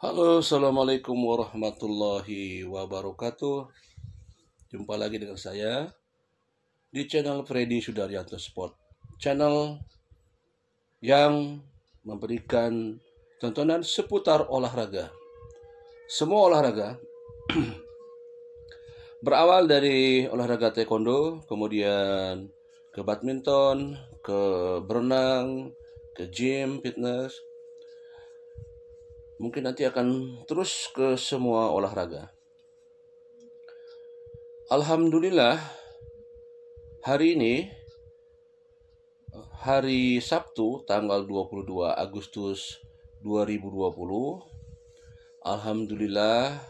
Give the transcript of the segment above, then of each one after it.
Halo, Assalamualaikum warahmatullahi wabarakatuh Jumpa lagi dengan saya Di channel Freddy Sudaryanto Sport Channel yang memberikan tontonan seputar olahraga Semua olahraga Berawal dari olahraga taekwondo Kemudian ke badminton, ke berenang, ke gym, fitness mungkin nanti akan terus ke semua olahraga. Alhamdulillah, hari ini, hari Sabtu, tanggal 22 Agustus 2020, Alhamdulillah,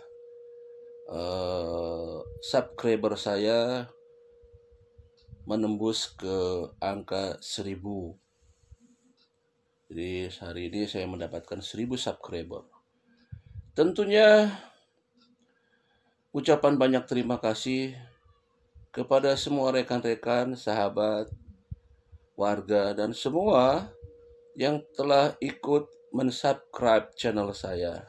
eh, subscriber saya menembus ke angka 1000 jadi hari ini saya mendapatkan 1000 subscriber. Tentunya ucapan banyak terima kasih kepada semua rekan-rekan, sahabat, warga dan semua yang telah ikut mensubscribe channel saya.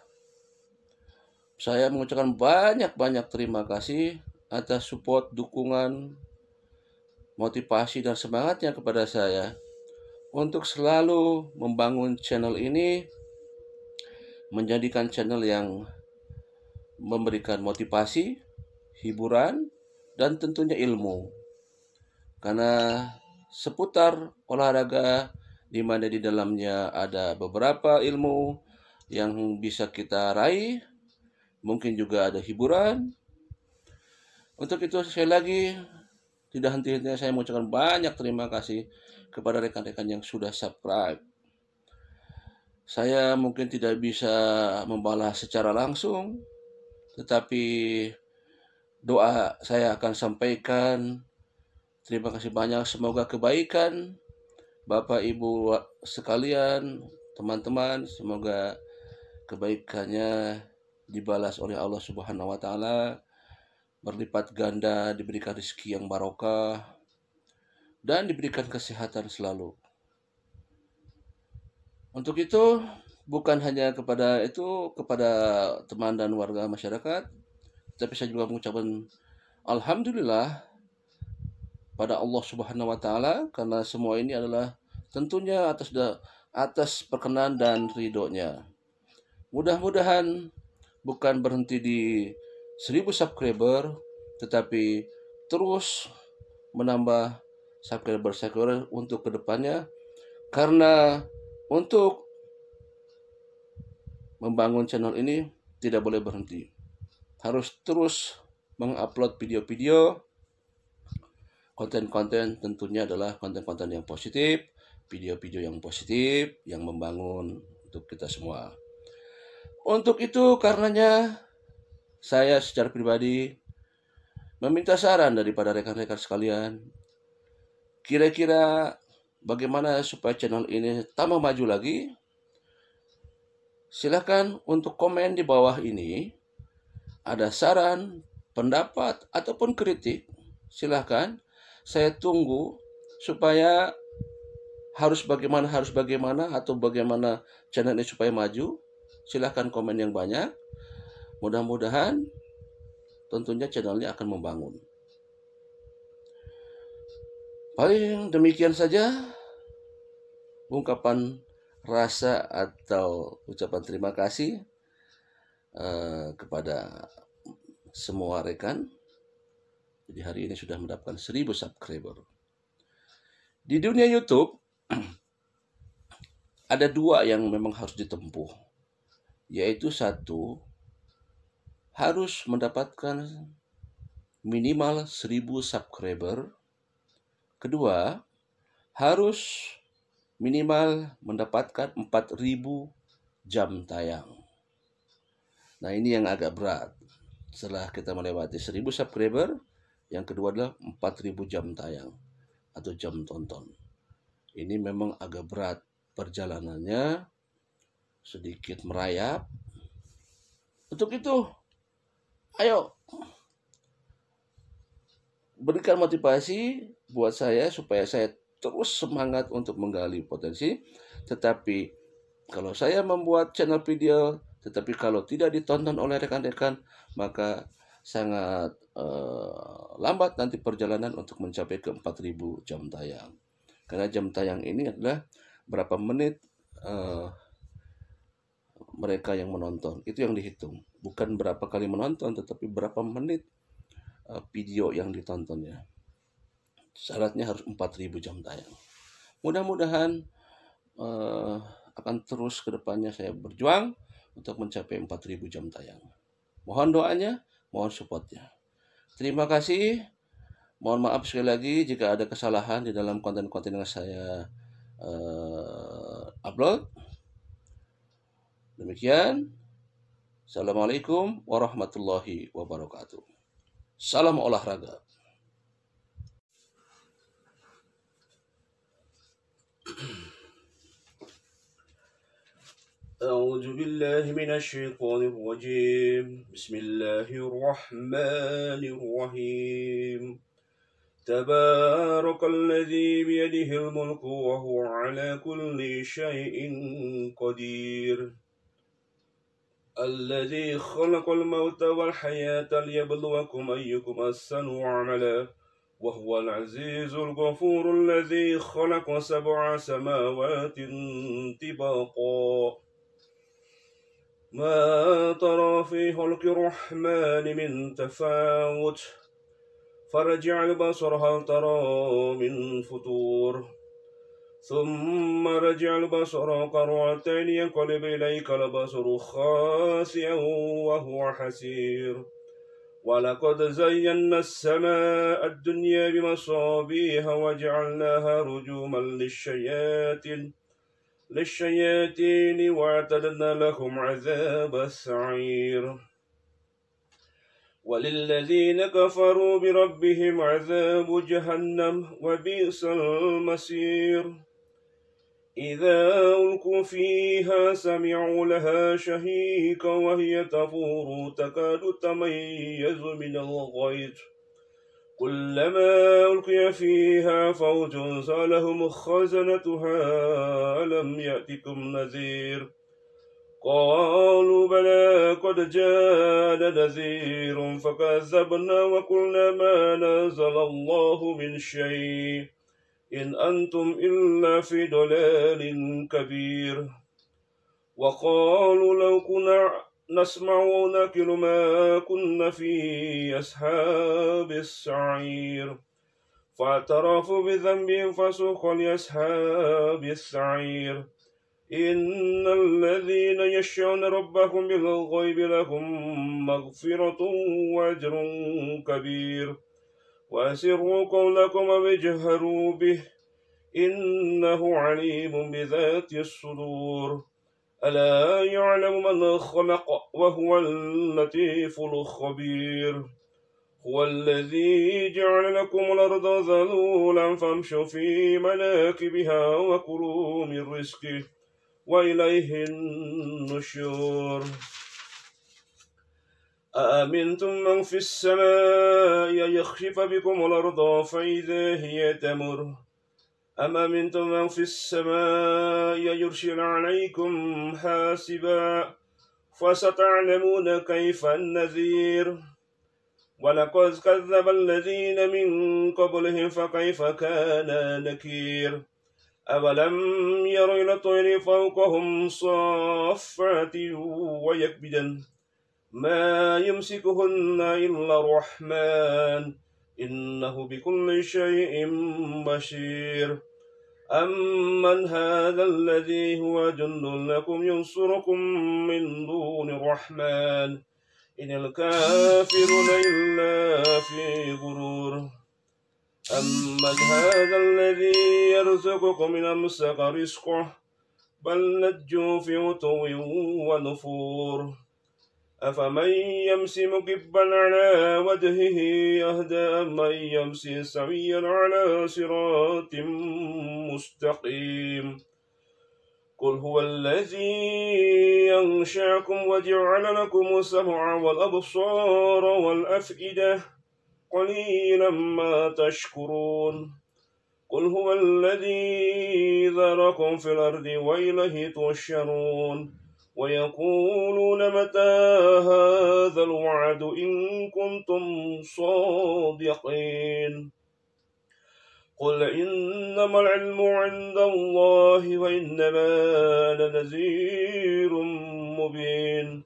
Saya mengucapkan banyak-banyak terima kasih atas support, dukungan, motivasi dan semangatnya kepada saya untuk selalu membangun channel ini menjadikan channel yang memberikan motivasi, hiburan, dan tentunya ilmu. Karena seputar olahraga di mana di dalamnya ada beberapa ilmu yang bisa kita raih, mungkin juga ada hiburan. Untuk itu sekali lagi tidak henti-hentinya saya mengucapkan banyak terima kasih kepada rekan-rekan yang sudah subscribe. Saya mungkin tidak bisa membalas secara langsung, tetapi doa saya akan sampaikan. Terima kasih banyak. Semoga kebaikan Bapak Ibu sekalian, teman-teman, semoga kebaikannya dibalas oleh Allah Subhanahu wa taala berlipat ganda, diberikan rezeki yang barokah, dan diberikan kesehatan selalu. Untuk itu, bukan hanya kepada itu kepada teman dan warga masyarakat, tapi saya juga mengucapkan alhamdulillah pada Allah Subhanahu wa taala karena semua ini adalah tentunya atas da, atas perkenan dan ridhonya. Mudah-mudahan bukan berhenti di 1000 subscriber tetapi terus menambah subscriber subscriber untuk kedepannya karena untuk membangun channel ini tidak boleh berhenti harus terus mengupload video-video konten-konten tentunya adalah konten-konten yang positif, video-video yang positif yang membangun untuk kita semua. Untuk itu karenanya saya secara pribadi meminta saran daripada rekan-rekan sekalian. Kira-kira bagaimana supaya channel ini tambah maju lagi? Silahkan untuk komen di bawah ini. Ada saran, pendapat, ataupun kritik. Silahkan. Saya tunggu supaya harus bagaimana, harus bagaimana, atau bagaimana channel ini supaya maju. Silahkan komen yang banyak. Mudah-mudahan tentunya channel ini akan membangun. Paling demikian saja ungkapan rasa atau ucapan terima kasih eh, kepada semua rekan. Jadi hari ini sudah mendapatkan 1000 subscriber. Di dunia YouTube ada dua yang memang harus ditempuh. Yaitu satu harus mendapatkan minimal 1000 subscriber. Kedua, harus minimal mendapatkan 4000 jam tayang. Nah, ini yang agak berat. Setelah kita melewati 1000 subscriber, yang kedua adalah 4000 jam tayang atau jam tonton. Ini memang agak berat perjalanannya sedikit merayap. Untuk itu Ayo berikan motivasi buat saya supaya saya terus semangat untuk menggali potensi. Tetapi kalau saya membuat channel video, tetapi kalau tidak ditonton oleh rekan-rekan, maka sangat eh, lambat nanti perjalanan untuk mencapai ke 4000 jam tayang. Karena jam tayang ini adalah berapa menit eh, mereka yang menonton. Itu yang dihitung. Bukan berapa kali menonton, tetapi berapa menit eh, video yang ditontonnya. Syaratnya harus 4000 jam tayang. Mudah-mudahan uh, akan terus ke depannya saya berjuang untuk mencapai 4000 jam tayang. Mohon doanya, mohon supportnya. Terima kasih. Mohon maaf sekali lagi jika ada kesalahan di dalam konten-konten yang saya uh, upload. Demikian. Assalamualaikum warahmatullahi wabarakatuh. Salam olahraga. أعوذ بالله من الشيطان الرجيم بسم الله الرحمن الرحيم تبارك الذي بيده الملك وهو على كل شيء قدير الذي خلق الموت والحياة ليبلوكم أيكم أحسن عملا وهو العزيز الغفور الذي خلق سبع سماوات طباقا ما ترى في خلق الرحمن من تفاوت فارجع البصر هل ترى من فتور ثم رجع البصر قرعتين ينقلب إليك البصر خاسئا وهو حسير ولقد زينا السماء الدنيا بمصابيها وجعلناها رجوما للشياطين للشياطين واعتدنا لهم عذاب السعير وللذين كفروا بربهم عذاب جهنم وبئس المصير إذا ألقوا فيها سمعوا لها شهيكا وهي تفور تكاد تميز من الغيظ كلما ألقي فيها فوج سألهم خزنتها ألم يأتكم نذير قالوا بلى قد جاءنا نذير فكذبنا وقلنا ما نزل الله من شيء إن أنتم إلا في ضلال كبير وقالوا لو كنا نسمع ونكل ما كنا في أصحاب السعير فاعترفوا بذنبهم فسوقوا لأصحاب السعير إن الذين يشعون ربهم بالغيب لهم مغفرة وأجر كبير وأسروا قولكم واجهروا به إنه عليم بذات الصدور ألا يعلم من خلق وهو اللطيف الخبير هو الذي جعل لكم الأرض ذلولا فامشوا في مناكبها وكلوا من رزقه وإليه النشور أأمنتم من في السماء يخشف بكم الأرض فإذا هي تمر أما منتم من في السماء يرسل عليكم حاسبا فستعلمون كيف النذير ولقد كذب الذين من قبلهم فكيف كان نكير أولم يروا إلى الطير فوقهم صافات ويكبدن ما يمسكهن إلا الرحمن إنه بكل شيء بشير أمن هذا الذي هو جند لكم ينصركم من دون الرحمن إن الكافرون إلا في غرور أمن هذا الذي يرزقكم إن أمسك رزقه بل نجوا في عتو ونفور أفمن يمشي مكبا على وجهه أهدى من يمشي سويا على صراط مستقيم قل هو الذي ينشأكم وجعل لكم السمع والأبصار والأفئدة قليلا ما تشكرون قل هو الذي ذركم في الأرض وإليه تشرون ويقولون متى هذا الوعد إن كنتم صادقين قل إنما العلم عند الله وإنما لنذير مبين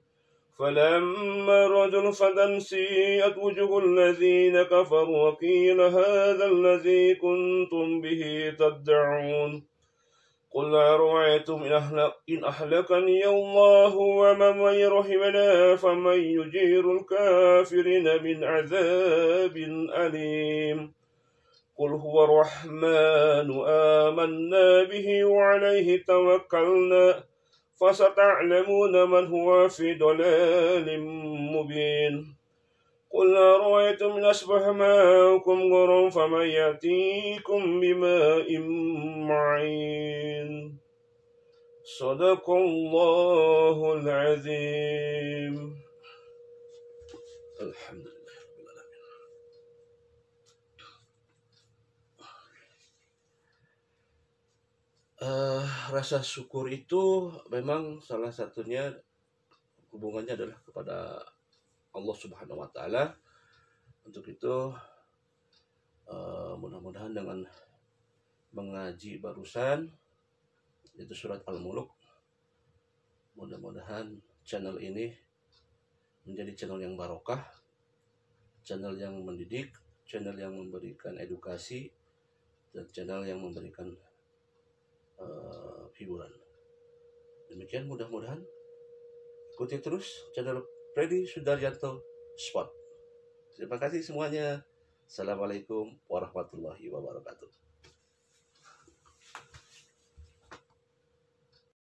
فلما رجل فدن سيئت وجه الذين كفروا وقيل هذا الذي كنتم به تدعون قل أرأيتم إن, أهلك إن أهلكني الله ومن رحمنا فمن يجير الكافرين من عذاب أليم قل هو الرحمن آمنا به وعليه توكلنا فستعلمون من هو في ضلال مبين قل أرأيتم إن أصبح ماؤكم غورا فمن يأتيكم بماء معين صدق الله العظيم الحمد لله Uh, rasa syukur itu memang salah satunya hubungannya adalah kepada Allah Subhanahu wa taala. Untuk itu uh, mudah-mudahan dengan mengaji barusan itu surat Al-Muluk mudah-mudahan channel ini menjadi channel yang barokah, channel yang mendidik, channel yang memberikan edukasi dan channel yang memberikan uh, hiburan. Demikian mudah-mudahan ikuti terus channel Freddy Sudaryanto Spot. Terima kasih semuanya. Assalamualaikum warahmatullahi wabarakatuh.